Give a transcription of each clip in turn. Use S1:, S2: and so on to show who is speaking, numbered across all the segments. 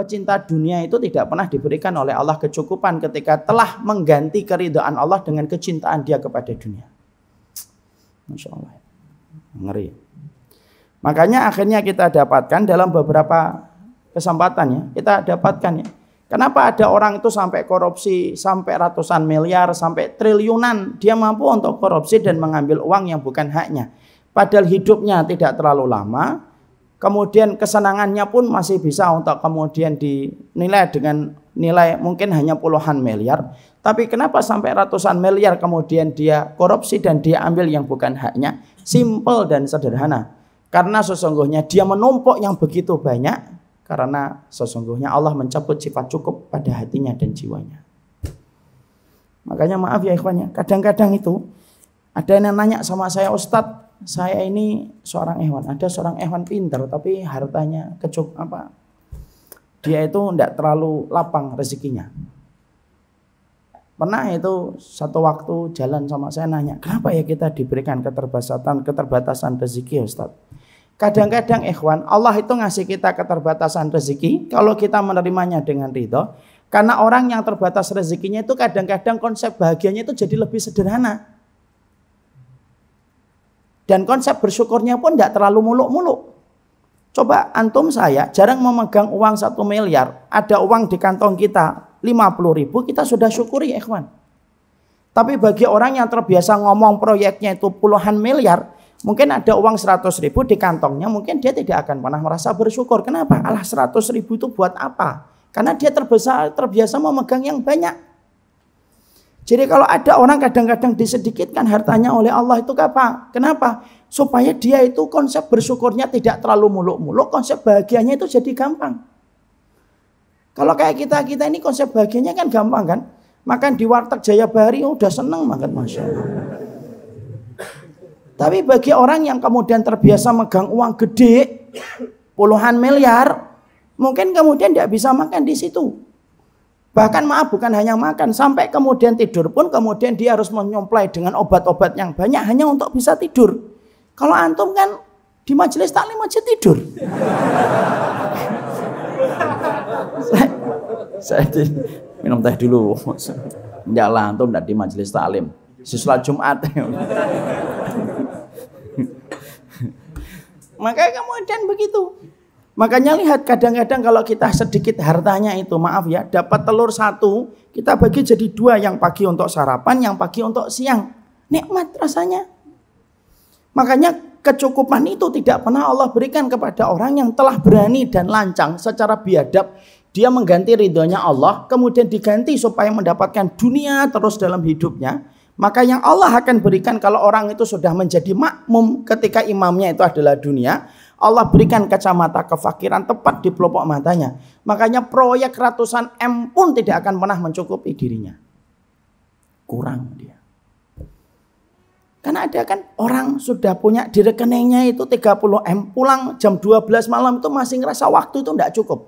S1: pecinta dunia itu tidak pernah diberikan oleh Allah kecukupan ketika telah mengganti keridhaan Allah dengan kecintaan dia kepada dunia. Masya Allah. Ngeri. Makanya akhirnya kita dapatkan dalam beberapa kesempatan ya, kita dapatkan ya. Kenapa ada orang itu sampai korupsi, sampai ratusan miliar, sampai triliunan, dia mampu untuk korupsi dan mengambil uang yang bukan haknya. Padahal hidupnya tidak terlalu lama, kemudian kesenangannya pun masih bisa untuk kemudian dinilai dengan nilai mungkin hanya puluhan miliar. Tapi kenapa sampai ratusan miliar kemudian dia korupsi dan dia ambil yang bukan haknya? Simple dan sederhana. Karena sesungguhnya dia menumpuk yang begitu banyak karena sesungguhnya Allah mencabut sifat cukup pada hatinya dan jiwanya. Makanya maaf ya ikhwannya, kadang-kadang itu ada yang nanya sama saya, Ustadz, saya ini seorang hewan. Ada seorang hewan pintar, tapi hartanya kecuk apa? Dia itu tidak terlalu lapang rezekinya. Pernah itu satu waktu jalan sama saya nanya, kenapa ya kita diberikan keterbatasan keterbatasan rezeki ya, Ustaz? Kadang-kadang ikhwan, Allah itu ngasih kita keterbatasan rezeki kalau kita menerimanya dengan ridho. Karena orang yang terbatas rezekinya itu kadang-kadang konsep bahagianya itu jadi lebih sederhana. Dan konsep bersyukurnya pun tidak terlalu muluk-muluk. Coba antum saya jarang memegang uang satu miliar. Ada uang di kantong kita 50 ribu kita sudah syukuri ikhwan. Tapi bagi orang yang terbiasa ngomong proyeknya itu puluhan miliar. Mungkin ada uang 100 ribu di kantongnya mungkin dia tidak akan pernah merasa bersyukur. Kenapa? Alah 100 ribu itu buat apa? Karena dia terbiasa, terbiasa memegang yang banyak. Jadi kalau ada orang kadang-kadang disedikitkan hartanya oleh Allah itu apa? Kenapa? Supaya dia itu konsep bersyukurnya tidak terlalu muluk-muluk, konsep bahagianya itu jadi gampang. Kalau kayak kita kita ini konsep bahagianya kan gampang kan? Makan di warteg Jaya Bahari oh, udah seneng banget, masya Allah. Tapi bagi orang yang kemudian terbiasa megang uang gede puluhan miliar, mungkin kemudian tidak bisa makan di situ. Bahkan maaf bukan hanya makan, sampai kemudian tidur pun kemudian dia harus menyomplai dengan obat-obat yang banyak hanya untuk bisa tidur. Kalau antum kan di majelis taklim aja tidur. saya, minum teh dulu. Enggak lah antum enggak di majelis taklim. Siswa Jumat. makanya kemudian begitu. Makanya lihat kadang-kadang kalau kita sedikit hartanya itu maaf ya dapat telur satu kita bagi jadi dua yang pagi untuk sarapan yang pagi untuk siang nikmat rasanya. Makanya kecukupan itu tidak pernah Allah berikan kepada orang yang telah berani dan lancang secara biadab dia mengganti ridhonya Allah, kemudian diganti supaya mendapatkan dunia terus dalam hidupnya. Maka yang Allah akan berikan kalau orang itu sudah menjadi makmum ketika imamnya itu adalah dunia. Allah berikan kacamata kefakiran tepat di pelopok matanya. Makanya proyek ratusan M pun tidak akan pernah mencukupi dirinya. Kurang dia. Karena ada kan orang sudah punya di rekeningnya itu 30 M pulang jam 12 malam itu masih ngerasa waktu itu tidak cukup.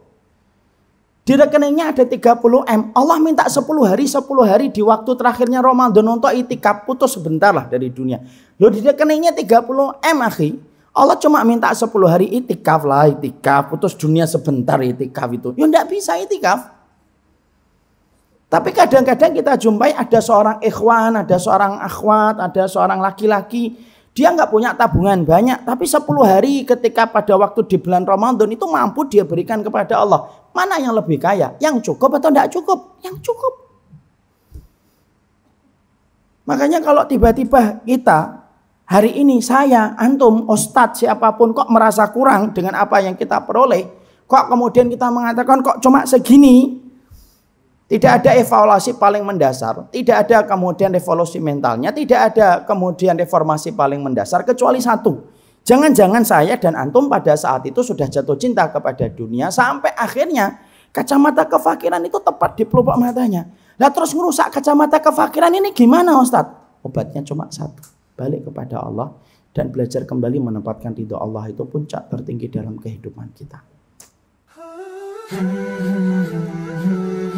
S1: Di rekeningnya ada 30 M. Allah minta 10 hari, 10 hari di waktu terakhirnya Ramadan untuk itikaf putus sebentar lah dari dunia. Loh di rekeningnya 30 M akhi. Allah cuma minta 10 hari itikaf lah itikaf. Putus dunia sebentar itikaf itu. Ya enggak bisa itikaf. Tapi kadang-kadang kita jumpai ada seorang ikhwan, ada seorang akhwat, ada seorang laki-laki. Dia nggak punya tabungan banyak. Tapi 10 hari ketika pada waktu di bulan Ramadan itu mampu dia berikan kepada Allah. Mana yang lebih kaya? Yang cukup atau tidak cukup? Yang cukup. Makanya kalau tiba-tiba kita hari ini saya, antum, ustadz, siapapun kok merasa kurang dengan apa yang kita peroleh, kok kemudian kita mengatakan kok cuma segini, tidak ada evaluasi paling mendasar, tidak ada kemudian revolusi mentalnya, tidak ada kemudian reformasi paling mendasar kecuali satu. Jangan-jangan saya dan antum pada saat itu sudah jatuh cinta kepada dunia sampai akhirnya kacamata kefakiran itu tepat di pelupak matanya. Nah terus merusak kacamata kefakiran ini gimana Ustadz? Obatnya cuma satu balik kepada Allah dan belajar kembali menempatkan ridho Allah itu puncak tertinggi dalam kehidupan kita. Hmm, hmm, hmm,